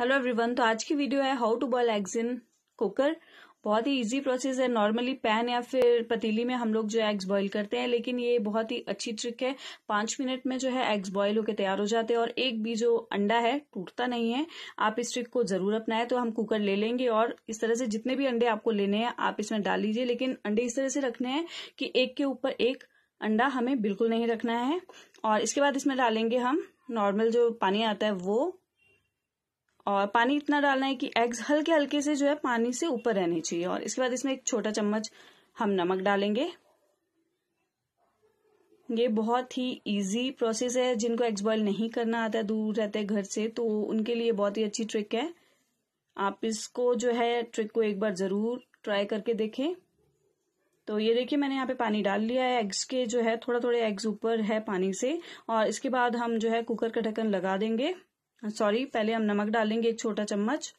hello everyone तो आज की वीडियो है how to boil eggs in cooker बहुत ही इजी प्रोसेस है नॉर्मली पैन या फिर पतीली में हम लोग जो है एग्स बॉईल करते हैं लेकिन ये बहुत ही अच्छी ट्रिक है पांच मिनट में जो है एग्स बॉईल होकर तैयार हो जाते हैं और एक भी जो अंडा है टूटता नहीं है आप इस ट्रिक को जरूर अपनाएं तो हम कुकर ले लेंगे और इस तरह से जितने भी अंडे आपको लेने हैं आप इसमें डाल लीजिए लेकिन अंडे इस तरह से रखने हैं कि एक के ऊपर एक अंडा हमें बिल्कुल नहीं रखना है और इसके बाद इसमें डालेंगे हम नॉर्मल जो पानी आता है वो और पानी इतना डालना है कि एग्स हल्के हल्के से जो है पानी से ऊपर रहने चाहिए और इसके बाद इसमें एक छोटा चम्मच हम नमक डालेंगे ये बहुत ही इजी प्रोसेस है जिनको एग्स बॉयल नहीं करना आता दूर रहते हैं घर से तो उनके लिए बहुत ही अच्छी ट्रिक है आप इसको जो है ट्रिक को एक बार ज़रूर ट्राई करके देखें तो ये देखिए मैंने यहाँ पे पानी डाल लिया है एग्स के जो है थोड़ा थोड़े एग्स ऊपर है पानी से और इसके बाद हम जो है कुकर का ढक्कन लगा देंगे सॉरी हाँ, पहले हम नमक डालेंगे एक छोटा चम्मच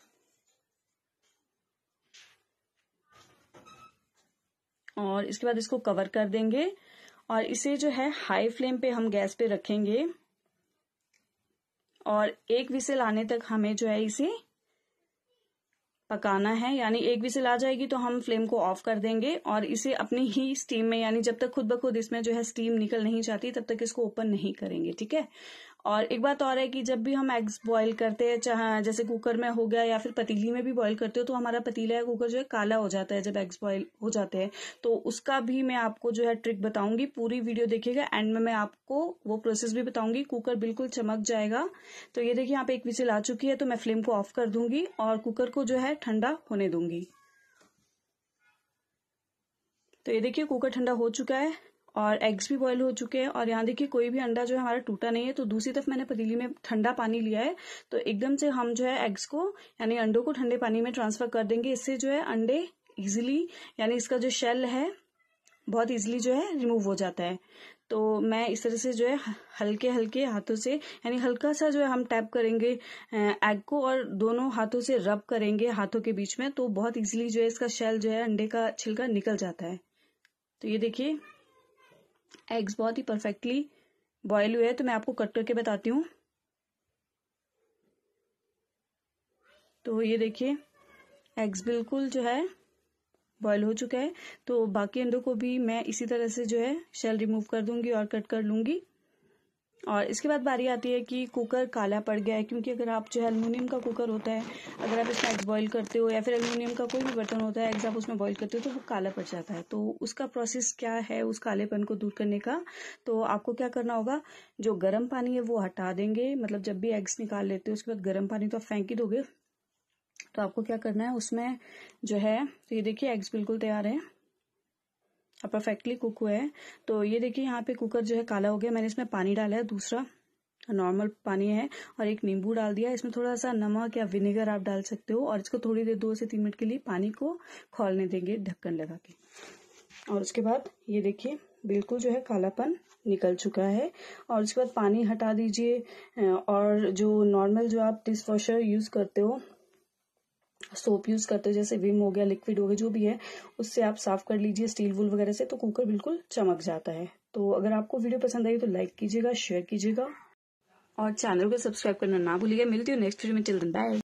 और इसके बाद इसको कवर कर देंगे और इसे जो है हाई फ्लेम पे हम गैस पे रखेंगे और एक विसल आने तक हमें जो है इसे पकाना है यानी एक विसल आ जाएगी तो हम फ्लेम को ऑफ कर देंगे और इसे अपनी ही स्टीम में यानी जब तक खुद ब खुद इसमें जो है स्टीम निकल नहीं जाती तब तक इसको ओपन नहीं करेंगे ठीक है और एक बात और है कि जब भी हम एग्स बॉयल करते हैं चाहे जैसे कुकर में हो गया या फिर पतीली में भी बॉयल करते हो तो हमारा पतीला या कुकर जो है काला हो जाता है जब एग्स बॉयल हो जाते हैं तो उसका भी मैं आपको जो है ट्रिक बताऊंगी पूरी वीडियो देखिएगा एंड में मैं आपको वो प्रोसेस भी बताऊंगी कुकर बिल्कुल चमक जाएगा तो ये देखिए आप एक विसिल आ चुकी है तो मैं फ्लेम को ऑफ कर दूंगी और कुकर को जो है ठंडा होने दूंगी तो ये देखिए कुकर ठंडा हो चुका है और एग्स भी बॉयल हो चुके हैं और यहाँ देखिए कोई भी अंडा जो है हमारा टूटा नहीं है तो दूसरी तरफ मैंने पतीली में ठंडा पानी लिया है तो एकदम से हम जो है एग्स को यानी अंडों को ठंडे पानी में ट्रांसफर कर देंगे इससे जो है अंडे इजिली यानी इसका जो शेल है बहुत इजिली जो है रिमूव हो जाता है तो मैं इस तरह से जो है हल्के हल्के हाथों से यानी हल्का सा जो है हम टैप करेंगे एग को और दोनों हाथों से रब करेंगे हाथों के बीच में तो बहुत इजिली जो है इसका शेल जो है अंडे का छिलका निकल जाता है तो ये देखिए एग्स बहुत ही परफेक्टली बॉयल हुए हैं तो मैं आपको कट करके बताती हूँ तो ये देखिए एग्स बिल्कुल जो है बॉयल हो चुका है तो बाकी अंडों को भी मैं इसी तरह से जो है शेल रिमूव कर दूंगी और कट कर लूंगी और इसके बाद बारी आती है कि कुकर काला पड़ गया है क्योंकि अगर आप जो है अलमूनियम का कुकर होता है अगर आप इसमें एग्स बॉयल करते हो या फिर अलमूनियम का कोई भी बर्तन होता है एग्स आप उसमें बॉयल करते हो तो वो काला पड़ जाता है तो उसका प्रोसेस क्या है उस कालेपन को दूर करने का तो आपको क्या करना होगा जो गर्म पानी है वो हटा देंगे मतलब जब भी एग्स निकाल लेते हो उसके बाद गर्म पानी तो आप फेंक ही दोगे तो आपको क्या करना है उसमें जो है तो ये देखिए एग्स बिल्कुल तैयार है अब परफेक्टली कुक हुआ है तो ये देखिए यहाँ पे कुकर जो है काला हो गया मैंने इसमें पानी डाला है दूसरा नॉर्मल पानी है और एक नींबू डाल दिया इसमें थोड़ा सा नमक या विनेगर आप डाल सकते हो और इसको थोड़ी देर दो से तीन मिनट के लिए पानी को खोलने देंगे ढक्कन लगा के और उसके बाद ये देखिए बिल्कुल जो है कालापन निकल चुका है और उसके बाद पानी हटा दीजिए और जो नॉर्मल जो आप डिश वॉशर यूज़ करते हो सोप यूज़ करते हो जैसे विम हो गया लिक्विड हो गया जो भी है उससे आप साफ़ कर लीजिए स्टील वुल वगैरह से तो कुकर बिल्कुल चमक जाता है तो अगर आपको वीडियो पसंद आई तो लाइक कीजिएगा शेयर कीजिएगा और चैनल को सब्सक्राइब करना ना भूलिएगा मिलती हूँ नेक्स्ट वीडियो में चिल्ड्रन बाय